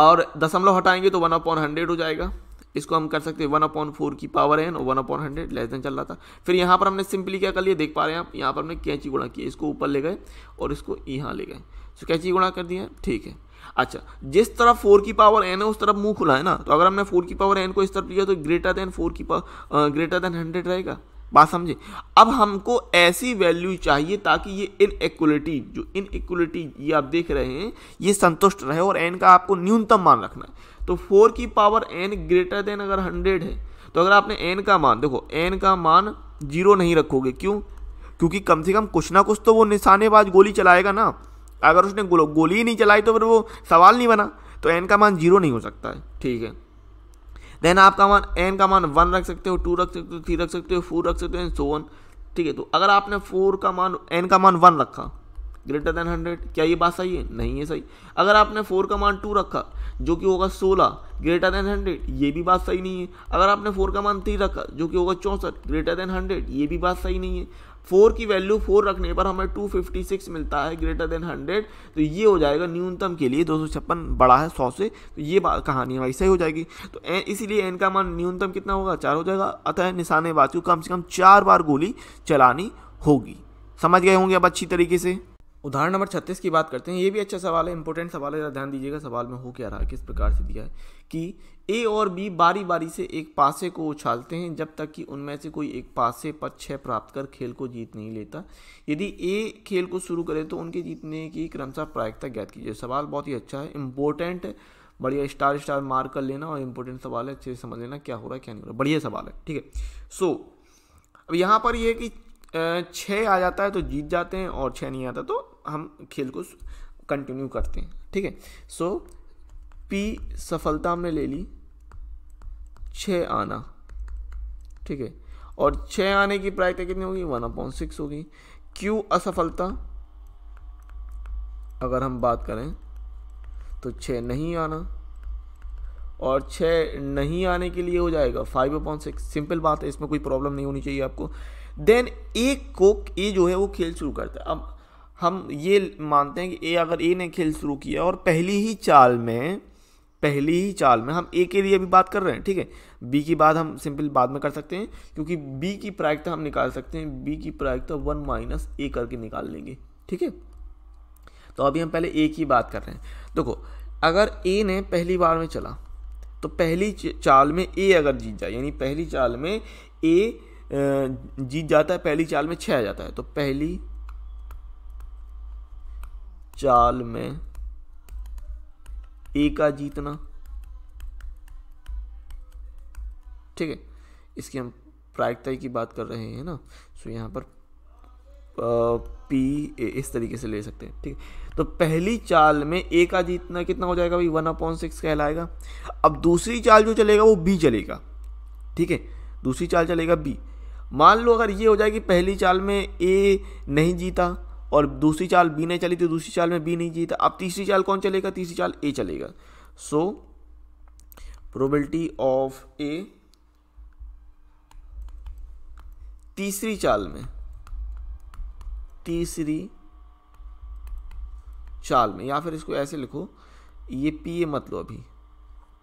और दशमलव हटाएंगे तो वन अपॉन हंड्रेड हो जाएगा इसको हम कर सकते हैं वन अपॉन फोर की पावर एन और one upon hundred less than चल रहा था फिर यहाँ पर हमने सिंपली क्या कर लिया देख पा रहे हैं आप यहाँ पर हमने कैंची गुणा किया इसको ऊपर ले गए और इसको यहाँ ले गए सो कैंची गुणा कर दिया ठीक है अच्छा जिस तरफ फोर की पावर एन है उस तरफ मुंह खुला है ना तो अगर हमने फोर की पावर एन को इस तरफ लिया तो ग्रेटर देन फोर की पावर ग्रेटर देन हंड्रेड रहेगा बात समझे अब हमको ऐसी वैल्यू चाहिए ताकि ये इनएक्वलिटी जो इनएक्वलिटी ये आप देख रहे हैं ये संतुष्ट रहे और एन का आपको न्यूनतम मान रखना है तो फोर की पावर एन ग्रेटर देन अगर हंड्रेड है तो अगर आपने एन का मान देखो एन का मान जीरो नहीं रखोगे क्यों क्योंकि कम से कम कुछ ना कुछ तो वो निशानेबाज गोली चलाएगा ना अगर उसने गोली नहीं चलाई तो फिर वो सवाल नहीं बना तो एन का मान जीरो नहीं हो सकता है ठीक है देन आपका मान एन का मान वन रख सकते हो टू रख सकते हो थ्री रख सकते हो फोर रख सकते हो एन सो वन ठीक है तो अगर आपने फोर का मान एन का मान वन रखा ग्रेटर देन हंड्रेड क्या ये बात सही है नहीं है सही अगर आपने फोर का मान टू रखा जो कि होगा सोलह ग्रेटर देन हंड्रेड ये भी बात सही नहीं है अगर आपने फोर का मान थ्री रखा जो कि होगा चौंसठ ग्रेटर देन हंड्रेड ये भी बात सही नहीं है फोर की वैल्यू फोर रखने पर हमें टू फिफ्टी सिक्स मिलता है ग्रेटर देन हंड्रेड तो ये हो जाएगा न्यूनतम के लिए दो सौ छप्पन बड़ा है सौ से तो ये कहानी वैसे ही हो जाएगी तो इसीलिए एन का मान न्यूनतम कितना होगा चार हो जाएगा अतः निशाने को कम से कम चार बार गोली चलानी होगी समझ गए होंगे अब अच्छी तरीके से उदाहरण नंबर छत्तीस की बात करते हैं ये भी अच्छा सवाल है इंपॉर्टेंट सवाल है ध्यान दीजिएगा सवाल में हो क्या रहा है किस प्रकार से दिया है कि ए और बी बारी बारी से एक पासे को उछालते हैं जब तक कि उनमें से कोई एक पासे पर छः प्राप्त कर खेल को जीत नहीं लेता यदि ए खेल को शुरू करे तो उनके जीतने की क्रमशः प्रायिकता ज्ञात कीजिए सवाल बहुत ही अच्छा है इम्पोर्टेंट बढ़िया स्टार स्टार मार्क कर लेना और इम्पोर्टेंट सवाल है अच्छे से समझ लेना क्या हो रहा है क्या नहीं हो रहा बढ़िया सवाल है ठीक है सो अब यहाँ पर यह कि छः आ जाता है तो जीत जाते हैं और छः नहीं आता तो हम खेल को कंटिन्यू करते हैं ठीक है सो पी सफलता हमने ले ली छः आना ठीक है और छः आने की प्रायता कितनी होगी वन अपॉइंट सिक्स होगी क्यू असफलता अगर हम बात करें तो छः नहीं आना और छः नहीं आने के लिए हो जाएगा फाइव अपॉइंट सिक्स सिंपल बात है इसमें कोई प्रॉब्लम नहीं होनी चाहिए आपको देन ए को ए जो है वो खेल शुरू करता है अब हम ये मानते हैं कि ए अगर ए ने खेल शुरू किया और पहली ही चाल में पहली ही चाल में हम ए के लिए भी बात कर रहे हैं ठीक है बी की बात हम सिंपल बाद में कर सकते हैं क्योंकि बी की प्रायिकता हम निकाल सकते हैं बी की प्रायिकता वन माइनस ए करके निकाल लेंगे ठीक है तो अभी हम पहले ए की बात कर रहे हैं देखो अगर ए ने पहली बार में चला तो पहली चाल में ए अगर जीत जाए यानी पहली चाल में ए जीत जाता है पहली चाल में छः आ जाता है तो पहली चाल में ए का जीतना ठीक है इसकी हम प्रायिकता की बात कर रहे हैं ना सो यहाँ पर पी ए इस तरीके से ले सकते हैं ठीक है तो पहली चाल में ए का जीतना कितना हो जाएगा भाई वन अपॉन सिक्स कहलाएगा अब दूसरी चाल जो चलेगा वो बी चलेगा ठीक है दूसरी चाल चलेगा बी मान लो अगर ये हो जाए कि पहली चाल में ए नहीं जीता और दूसरी चाल बी नहीं चली तो दूसरी चाल में बी नहीं जीता अब तीसरी चाल कौन चलेगा तीसरी चाल ए चलेगा सो प्रोबेबिलिटी ऑफ ए तीसरी चाल में तीसरी चाल में या फिर इसको ऐसे लिखो ये पी ए मत लो अभी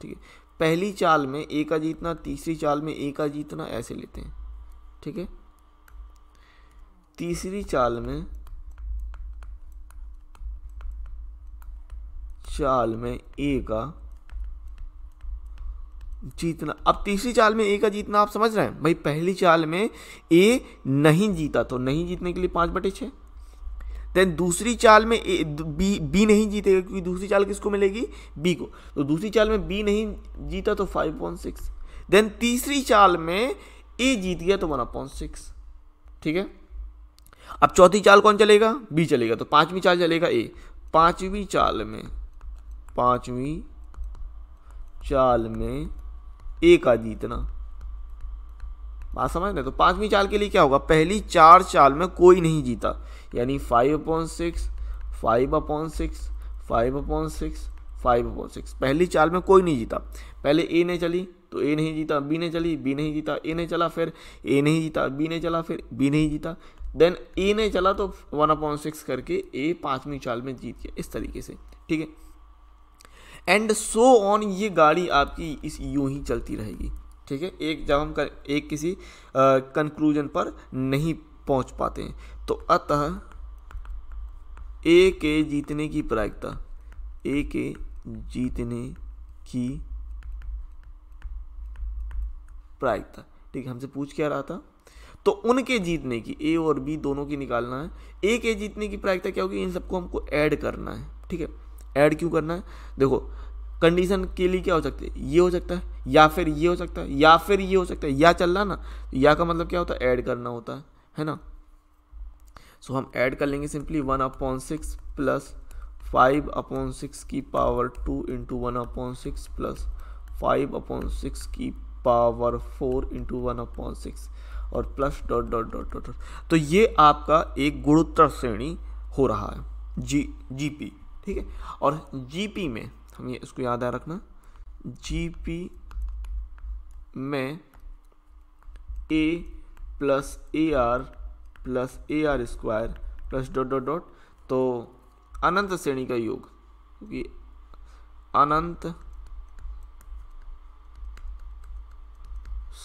ठीक है पहली चाल में ए का जीतना तीसरी चाल में ए का जीतना ऐसे लेते हैं ठीक है तीसरी चाल में चाल में ए का जीतना अब तीसरी चाल में ए का जीतना आप समझ रहे हैं भाई पहली चाल में ए नहीं जीता तो नहीं जीतने के लिए पांच बटे छ देन दूसरी चाल में ए बी बी नहीं जीतेगा क्योंकि दूसरी चाल किसको मिलेगी बी को तो दूसरी चाल में बी नहीं जीता तो फाइव पॉइंट सिक्स देन तीसरी चाल में ए जीत गया तो वन अपॉइंट सिक्स ठीक है अब चौथी चाल कौन चलेगा बी चलेगा तो पांचवी चाल चलेगा ए पांचवी चाल में पांचवी चाल में ए का जीतना बात समझ रहे तो पांचवी चाल के लिए क्या होगा पहली चार चाल में कोई नहीं जीता यानी five upon six five upon six five upon six five upon six पहली चाल में कोई नहीं जीता पहले ए ने चली तो ए नहीं जीता बी ने चली बी नहीं जीता ए ने चला फिर ए नहीं जीता बी ने चला फिर बी नहीं जीता देन ए ने चला तो वन अपॉइंट सिक्स करके ए पाँचवीं चाल में जीत गया इस तरीके से ठीक है एंड सो ऑन ये गाड़ी आपकी इस यूं ही चलती रहेगी ठीक है एक जब हम कर, एक किसी कंक्लूजन पर नहीं पहुंच पाते हैं तो अतः ए के जीतने की प्रायिकता ए के जीतने की प्रायिकता ठीक है हमसे पूछ क्या रहा था तो उनके जीतने की ए और बी दोनों की निकालना है ए के जीतने की प्रायिकता क्या होगी इन सबको हमको ऐड करना है ठीक है ऐड क्यों करना है देखो कंडीशन के लिए क्या हो सकता है ये हो सकता है या फिर ये हो सकता है या फिर ये हो सकता है या चल रहा ना तो या का मतलब क्या होता है ऐड करना होता है है ना सो so, हम ऐड कर लेंगे simply one upon six plus five upon six की power two into one upon six plus five upon six की power four into one upon six और plus dot dot dot dot तो ये आपका एक गुणोत्तर श्रेणी हो रहा है जी जी पी ठीक है और जीपी में हम ये इसको याद आ रखना जीपी में A plus A R plus A R square plus dot dot dot तो अनंत श्रेणी का योग क्योंकि अनंत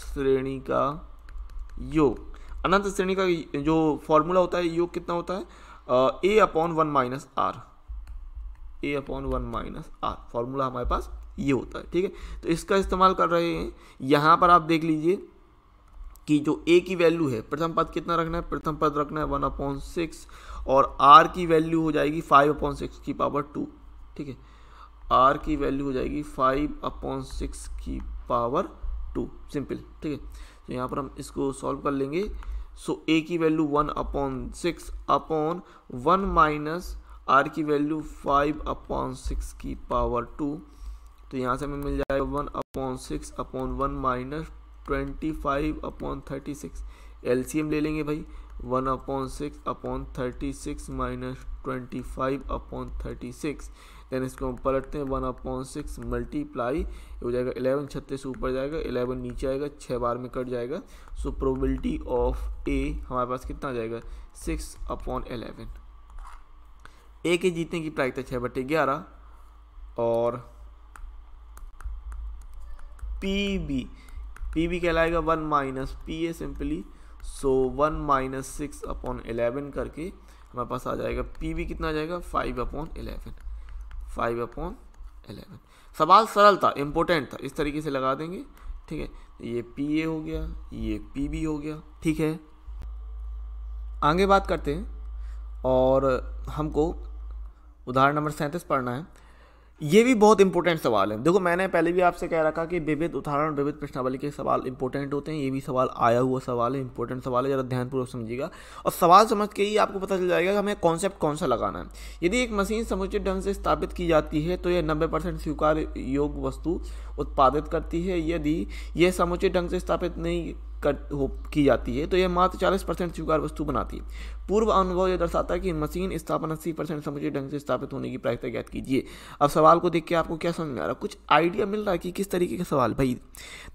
श्रेणी का योग अनंत श्रेणी का जो फॉर्मूला होता है योग कितना होता है A upon one minus R A upon one minus R formula हमारे पास ये होता है ठीक है तो इसका इस्तेमाल कर रहे हैं यहाँ पर आप देख लीजिए कि जो ए की वैल्यू है प्रथम पद कितना रखना है प्रथम पद रखना है वन अपॉन सिक्स और आर की वैल्यू हो जाएगी फाइव अपॉन सिक्स की पावर टू ठीक है आर की वैल्यू हो जाएगी फाइव अपॉन सिक्स की पावर टू सिंपल ठीक है तो यहाँ पर हम इसको सॉल्व कर लेंगे सो so, ए की value one upon six upon one minus R की वैल्यू फाइव अपॉन सिक्स की पावर टू तो यहाँ से हमें मिल जाएगा one upon six upon one minus twenty five upon thirty six L C M ले लेंगे भाई one upon six upon thirty six minus twenty five upon thirty six then इसको हम पलटते हैं वन अपॉन सिक्स मल्टीप्लाई हो जाएगा eleven छत्तीस ऊपर जाएगा इलेवन नीचे आएगा छः बार में कट जाएगा सो प्रोबेबिलिटी ऑफ ए हमारे पास कितना आ जाएगा सिक्स अपॉन एलेवन ए के जीतने की प्रायिकता छः बटे ग्यारह और पी बी पी बी कहलाएगा one minus P A simply so one minus six upon eleven करके हमारे पास आ जाएगा पी बी कितना आ जाएगा five upon eleven five upon eleven सवाल सरल था इम्पोर्टेंट था इस तरीके से लगा देंगे ठीक है ये पी ए हो गया ये पी बी हो गया ठीक है आगे बात करते हैं और हमको उदाहरण नंबर सैंतीस पढ़ना है ये भी बहुत इंपॉर्टेंट सवाल है देखो मैंने पहले भी आपसे कह रखा कि विविध उदाहरण विविध प्रश्नावली के सवाल इंपॉर्टेंट होते हैं ये भी सवाल आया हुआ सवाल है इंपॉर्टेंट सवाल है ज़रा ध्यानपूर्वक समझिएगा और सवाल समझ के ही आपको पता चल जाएगा कि हमें कॉन्सेप्ट कौन सा लगाना है यदि एक मशीन समुचित ढंग से स्थापित की जाती है तो यह नब्बे परसेंट स्वीकार योग्य वस्तु उत्पादित करती है यदि यह समुचित ढंग से स्थापित नहीं कर हो की जाती है तो यह मात्र 40 परसेंट स्वीकार वस्तु बनाती है पूर्व अनुभव यह दर्शाता है कि मशीन स्थापना अस्सी परसेंट समुचित ढंग से स्थापित होने की प्रायिकता ज्ञात कीजिए अब सवाल को देख के आपको क्या समझ में आ रहा है कुछ आइडिया मिल रहा है कि किस तरीके का सवाल भाई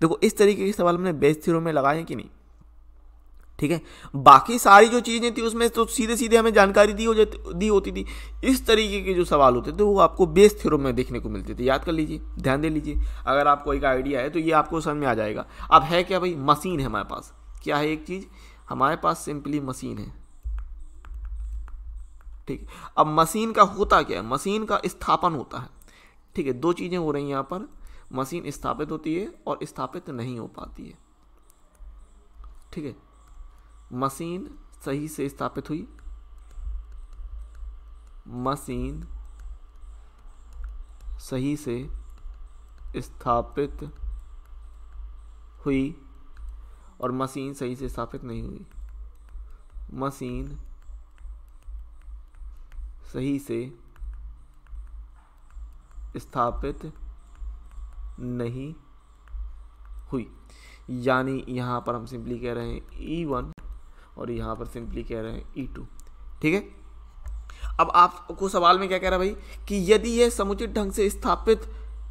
देखो इस तरीके के सवाल मैंने बेस्थिरों में लगाए हैं कि नहीं ठीक है बाकी सारी जो चीज़ें थी उसमें तो सीधे सीधे हमें जानकारी दी हो जाती दी होती थी इस तरीके के जो सवाल होते थे वो आपको बेस थ्योरम में देखने को मिलते थे याद कर लीजिए ध्यान दे लीजिए अगर आपको एक आइडिया है तो ये आपको समझ में आ जाएगा अब है क्या भाई मशीन है हमारे पास क्या है एक चीज़ हमारे पास सिंपली मशीन है ठीक है अब मशीन का होता क्या है मशीन का स्थापन होता है ठीक है दो चीज़ें हो रही हैं यहाँ पर मशीन स्थापित होती है और स्थापित नहीं हो पाती है ठीक है मशीन सही से स्थापित हुई मशीन सही से स्थापित हुई और मशीन सही से स्थापित नहीं हुई मशीन सही से स्थापित नहीं हुई यानी यहाँ पर हम सिंपली कह रहे हैं ई e वन और यहाँ पर सिंपली कह रहे हैं ई e टू ठीक है अब आपको सवाल में क्या कह रहा है भाई कि यदि यह समुचित ढंग से स्थापित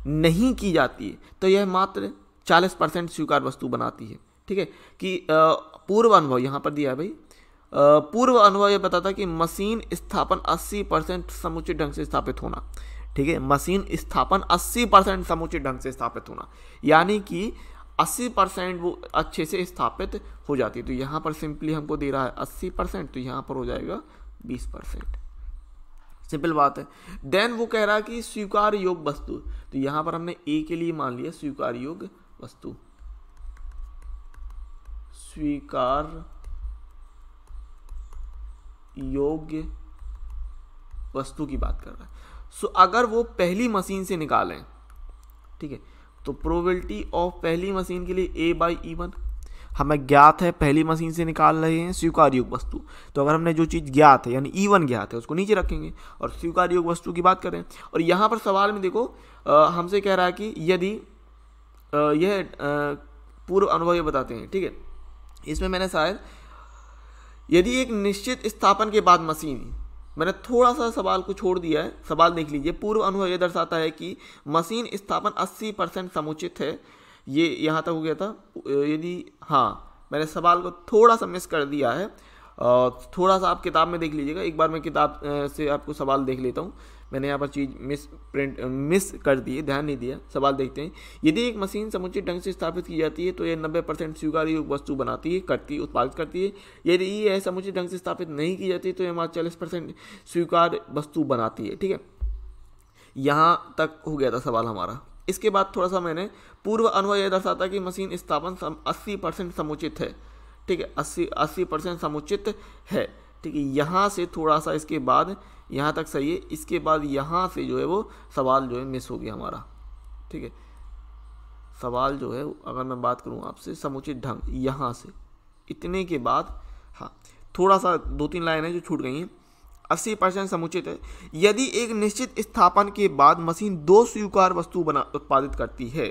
नहीं की जाती है तो यह मात्र 40 परसेंट स्वीकार वस्तु बनाती है ठीक है कि पूर्व अनुभव यहाँ पर दिया है भाई पूर्व अनुभव यह बताता कि मशीन स्थापन 80 परसेंट समुचित ढंग से स्थापित होना ठीक है मशीन स्थापन 80 परसेंट समुचित ढंग से स्थापित होना यानी कि अस्सी परसेंट वो अच्छे से स्थापित हो जाती है तो यहाँ पर सिंपली हमको दे रहा है अस्सी परसेंट तो यहाँ पर हो जाएगा बीस परसेंट सिंपल बात है देन वो कह रहा है कि स्वीकार योग वस्तु तो यहाँ पर हमने ए के लिए मान लिया स्वीकार योग वस्तु स्वीकार योग्य वस्तु की बात कर रहा है सो so, अगर वो पहली मशीन से निकालें ठीक है तो प्रोबेबिलिटी ऑफ पहली मशीन के लिए ए बाई ई वन हमें ज्ञात है पहली मशीन से निकाल रहे हैं स्वीकार योग वस्तु तो अगर हमने जो चीज़ ज्ञात है यानी ई e वन ज्ञात है उसको नीचे रखेंगे और स्वीकार योग वस्तु की बात करें और यहाँ पर सवाल में देखो हमसे कह रहा है कि यदि यह पूर्व अनुभव बताते हैं ठीक है इसमें मैंने शायद यदि एक निश्चित स्थापन के बाद मशीन मैंने थोड़ा सा सवाल को छोड़ दिया है सवाल देख लीजिए पूर्व अनुभव यह दर्शाता है कि मशीन स्थापन 80 परसेंट समुचित है ये यहाँ तक हो गया था यदि हाँ मैंने सवाल को थोड़ा सा मिस कर दिया है थोड़ा सा आप किताब में देख लीजिएगा एक बार मैं किताब से आपको सवाल देख लेता हूँ मैंने यहाँ पर चीज़ मिस प्रिंट मिस कर दी ध्यान नहीं दिया सवाल देखते हैं यदि एक मशीन समुचित ढंग से स्थापित की जाती है तो यह नब्बे परसेंट स्वीकार वस्तु बनाती है करती उत्पादित करती है यदि यह समुचित ढंग से स्थापित नहीं की जाती तो यह मात्र चालीस परसेंट स्वीकार वस्तु बनाती है ठीक है यहाँ तक हो गया था सवाल हमारा इसके बाद थोड़ा सा मैंने पूर्व अनुभव यह दर्शाता कि मशीन स्थापन अस्सी परसेंट समुचित है ठीक है अस्सी अस्सी परसेंट समुचित है ठीक है यहाँ से थोड़ा सा इसके बाद यहाँ तक सही है इसके बाद यहाँ से जो है वो सवाल जो है मिस हो गया हमारा ठीक है सवाल जो है अगर मैं बात करूँ आपसे समुचित ढंग यहाँ से इतने के बाद हाँ थोड़ा सा दो तीन लाइन है जो छूट गई हैं अस्सी परसेंट समुचित है यदि एक निश्चित स्थापन के बाद मशीन दो स्वीकार वस्तु बना उत्पादित करती है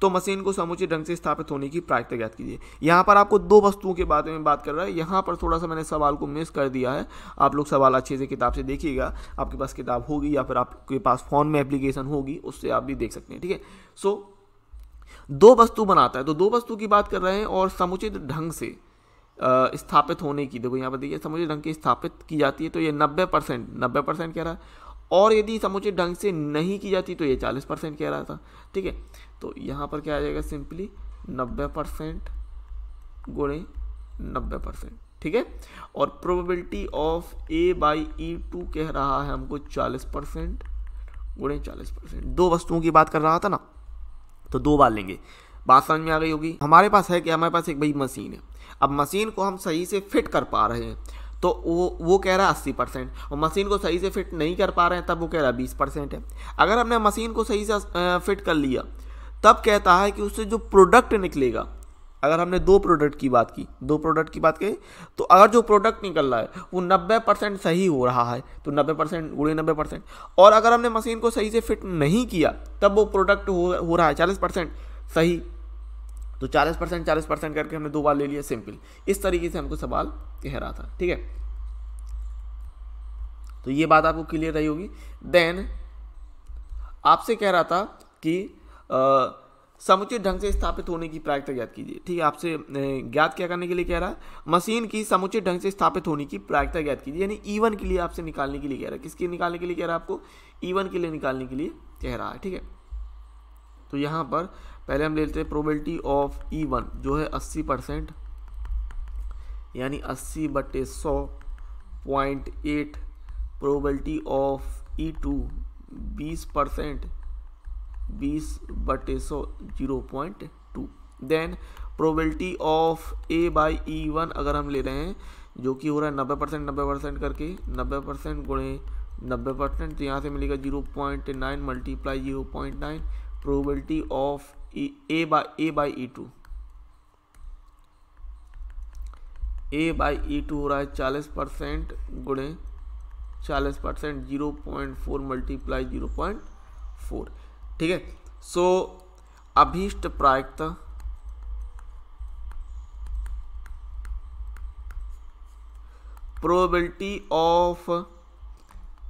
तो मशीन को समुचित ढंग से स्थापित होने की प्रायिकता ज्ञात कीजिए यहाँ पर आपको दो वस्तुओं के बारे में बात कर रहा है यहाँ पर थोड़ा सा मैंने सवाल को मिस कर दिया है आप लोग सवाल अच्छे से किताब से देखिएगा आपके पास किताब होगी या फिर आपके पास फ़ोन में एप्लीकेशन होगी उससे आप भी देख सकते हैं ठीक है सो दो वस्तु बनाता है तो दो वस्तु की बात कर रहे हैं और समुचित ढंग से स्थापित होने की देखो यहाँ पर देखिए समुचित ढंग की स्थापित की जाती है तो ये नब्बे परसेंट नब्बे परसेंट कह रहा है और यदि समुचित ढंग से नहीं की जाती तो ये चालीस परसेंट कह रहा था ठीक है तो यहाँ पर क्या आ जाएगा सिंपली नब्बे परसेंट गुड़े नब्बे परसेंट ठीक है और probability of A by E two कह रहा है हमको चालीस परसेंट गुड़े चालीस परसेंट दो वस्तुओं की बात कर रहा था ना तो दो बार लेंगे बात समझ में आ गई होगी हमारे पास है कि हमारे पास एक भाई मशीन है अब मशीन को हम सही से फिट कर पा रहे हैं तो वो वो कह रहा है अस्सी परसेंट और मशीन को सही से फिट नहीं कर पा रहे हैं तब वो कह रहा है बीस परसेंट है अगर हमने मशीन को सही से फिट कर लिया तब कहता है कि उससे जो प्रोडक्ट निकलेगा अगर हमने दो प्रोडक्ट की बात की दो प्रोडक्ट की बात कही तो अगर जो प्रोडक्ट निकल रहा है वो नब्बे परसेंट सही हो रहा है तो नब्बे परसेंट गुड़े नब्बे परसेंट और अगर हमने मशीन को सही से फिट नहीं किया तब वो प्रोडक्ट हो हो रहा है चालीस परसेंट सही तो चालीस परसेंट चालीस परसेंट करके हमने दो बार ले लिया सिंपल इस तरीके से हमको सवाल कह रहा था ठीक है तो ये बात आपको क्लियर रही होगी देन आपसे कह रहा था कि समुचित ढंग से स्थापित होने की प्रायिकता ज्ञात कीजिए ठीक है आपसे ज्ञात क्या करने के लिए कह रहा है मशीन की समुचित ढंग से स्थापित होने की प्रायिकता ज्ञात कीजिए यानी ईवन e के लिए आपसे निकालने के लिए कह रहा है किसके निकालने के लिए कह रहा है आपको ईवन e के लिए निकालने के लिए कह रहा है ठीक है तो यहाँ पर पहले हम ले लेते हैं प्रोबेबिलिटी ऑफ ई वन जो है अस्सी परसेंट यानी अस्सी बटे सौ point eight probability of E two बीस परसेंट बीस बटे सौ zero point two then probability of A by E one अगर हम ले रहे हैं जो कि हो रहा है नब्बे परसेंट नब्बे परसेंट करके नब्बे परसेंट गुणे नब्बे परसेंट तो यहाँ से मिलेगा zero point nine multiply zero point nine probability of A by A by E two A by E two हो रहा है चालीस परसेंट गुणे चालीस percent zero point four multiply zero point four ठीक है सो अभीष्ट प्रायक्त probability of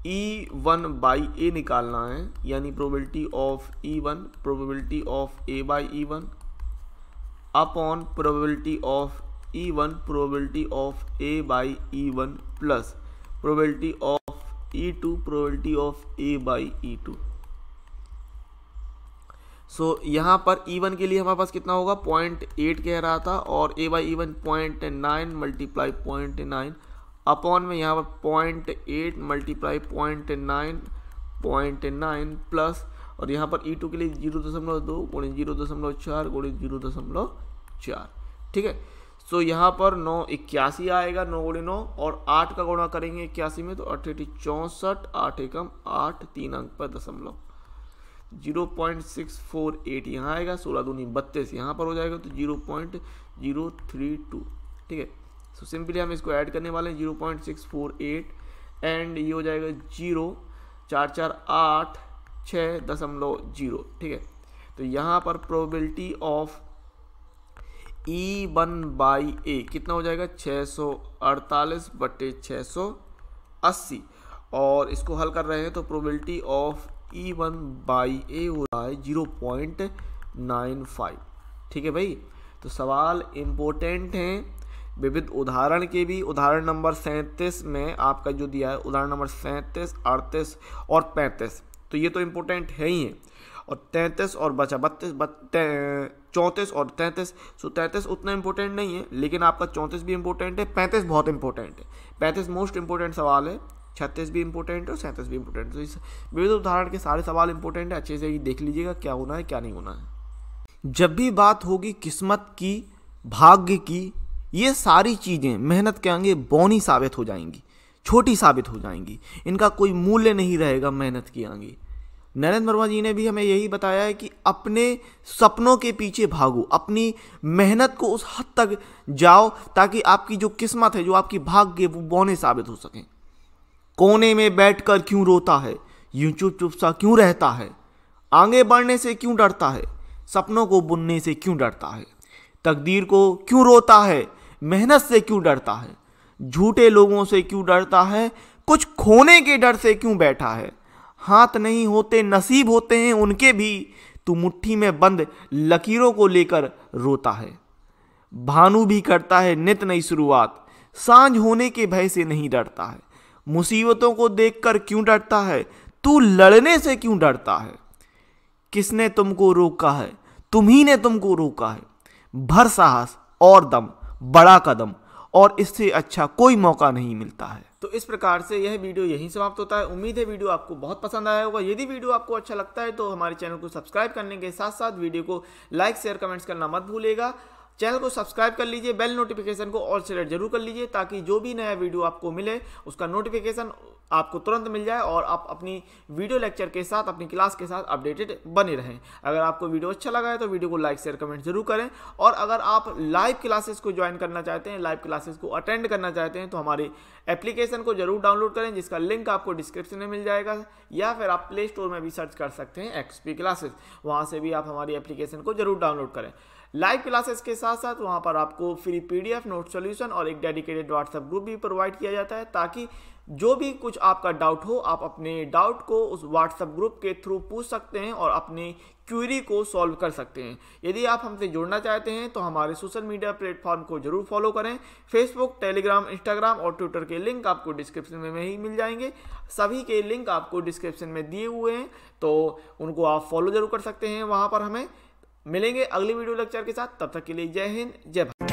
E one by A निकालना है यानी probability of E one probability of A by E one upon probability of E one probability of A by E one plus probability of E two probability of A by E two so so, यहाँ पर ई e one के लिए हमारे पास कितना होगा point eight कह रहा था और A by E one point nine multiply point nine upon में यहाँ पर point eight multiply point nine point nine plus और यहाँ पर ई e टू के लिए जीरो दशमलव दो गुणी जीरो दशमलव चार गुणी जीरो दशमलव चार ठीक है सो यहाँ पर नौ इक्यासी आएगा नौ गुणी नौ और आठ का गुणा करेंगे इक्यासी में तो अठे चौंसठ आठ एकम आठ तीन अंक पर दशमलव zero point six four eight यहाँ आएगा सोलह दूनी बत्तीस यहाँ पर हो जाएगा तो zero point zero three two ठीक है सो सिंपली हम इसको ऐड करने वाले हैं zero point six four eight and ये हो जाएगा जीरो चार चार आठ छः दशमलव जीरो ठीक है तो यहाँ पर probability of E one by A कितना हो जाएगा छः सौ अड़तालीस बटे छः सौ अस्सी और इसको हल कर रहे हैं तो probability of E one by A हो रहा है जीरो पॉइंट नाइन फाइव ठीक है भाई तो सवाल इम्पोर्टेंट हैं विविध उदाहरण के भी उदाहरण नंबर सैंतीस में आपका जो दिया है उदाहरण नंबर सैंतीस अड़तीस और पैंतीस तो ये तो इम्पोर्टेंट है ही है और तैंतीस और बचा बत्तीस बत, चौंतीस और तैंतीस सो तैंतीस उतना इम्पोर्टेंट नहीं है लेकिन आपका चौंतीस भी इम्पोर्टेंट है पैंतीस बहुत इंपॉर्टेंट है पैंतीस मोस्ट इम्पोर्टेंट सवाल है छत्तीस भी इंपॉर्टेंट है और सैंतीस भी इंपॉर्टेंट तो इस विविध उदाहरण के सारे सवाल इंपॉर्टेंट है अच्छे से ये देख लीजिएगा क्या होना है क्या नहीं होना है जब भी बात होगी किस्मत की भाग्य की ये सारी चीज़ें मेहनत के आगे बौनी साबित हो जाएंगी छोटी साबित हो जाएंगी इनका कोई मूल्य नहीं रहेगा मेहनत की आगे नरेंद्र वर्मा जी ने भी हमें यही बताया है कि अपने सपनों के पीछे भागो अपनी मेहनत को उस हद तक जाओ ताकि आपकी जो किस्मत है जो आपकी भाग्य वो बौने साबित हो सकें कोने में बैठकर क्यों रोता है यूं चुप चुप सा क्यों रहता है आगे बढ़ने से क्यों डरता है सपनों को बुनने से क्यों डरता है तकदीर को क्यों रोता है मेहनत से क्यों डरता है झूठे लोगों से क्यों डरता है कुछ खोने के डर से क्यों बैठा है हाथ नहीं होते नसीब होते हैं उनके भी तू मुट्ठी में बंद लकीरों को लेकर रोता है भानु भी करता है नित नई शुरुआत सांझ होने के भय से नहीं डरता है मुसीबतों को देखकर क्यों डरता है तू लड़ने से क्यों डरता है किसने तुमको रोका है तुम्ही ने तुमको रोका है भर साहस और दम बड़ा कदम और इससे अच्छा कोई मौका नहीं मिलता है तो इस प्रकार से यह वीडियो यहीं समाप्त होता है उम्मीद है वीडियो आपको बहुत पसंद आया होगा यदि वीडियो आपको अच्छा लगता है तो हमारे चैनल को सब्सक्राइब करने के साथ साथ वीडियो को लाइक शेयर कमेंट्स करना मत भूलेगा चैनल को सब्सक्राइब कर लीजिए बेल नोटिफिकेशन को ऑल सेलेक्ट जरूर कर लीजिए ताकि जो भी नया वीडियो आपको मिले उसका नोटिफिकेशन आपको तुरंत मिल जाए और आप अपनी वीडियो लेक्चर के साथ अपनी क्लास के साथ अपडेटेड बने रहें अगर आपको वीडियो अच्छा लगा है तो वीडियो को लाइक शेयर कमेंट जरूर करें और अगर आप लाइव क्लासेस को ज्वाइन करना चाहते हैं लाइव क्लासेस को अटेंड करना चाहते हैं तो हमारी एप्लीकेशन को जरूर डाउनलोड करें जिसका लिंक आपको डिस्क्रिप्शन में मिल जाएगा या फिर आप प्ले स्टोर में भी सर्च कर सकते हैं एक्सपी क्लासेस वहाँ से भी आप हमारी एप्लीकेशन को जरूर डाउनलोड करें लाइव क्लासेस के साथ साथ वहाँ पर आपको फ्री पीडीएफ नोट सोल्यूशन और एक डेडिकेटेड व्हाट्सएप ग्रुप भी प्रोवाइड किया जाता है ताकि जो भी कुछ आपका डाउट हो आप अपने डाउट को उस व्हाट्सएप ग्रुप के थ्रू पूछ सकते हैं और अपने क्यूरी को सॉल्व कर सकते हैं यदि आप हमसे जुड़ना चाहते हैं तो हमारे सोशल मीडिया प्लेटफॉर्म को जरूर फॉलो करें फेसबुक टेलीग्राम इंस्टाग्राम और ट्विटर के लिंक आपको डिस्क्रिप्शन में ही मिल जाएंगे सभी के लिंक आपको डिस्क्रिप्शन में दिए हुए हैं तो उनको आप फॉलो जरूर कर सकते हैं वहाँ पर हमें मिलेंगे अगली वीडियो लेक्चर के साथ तब तक के लिए जय हिंद जय भारत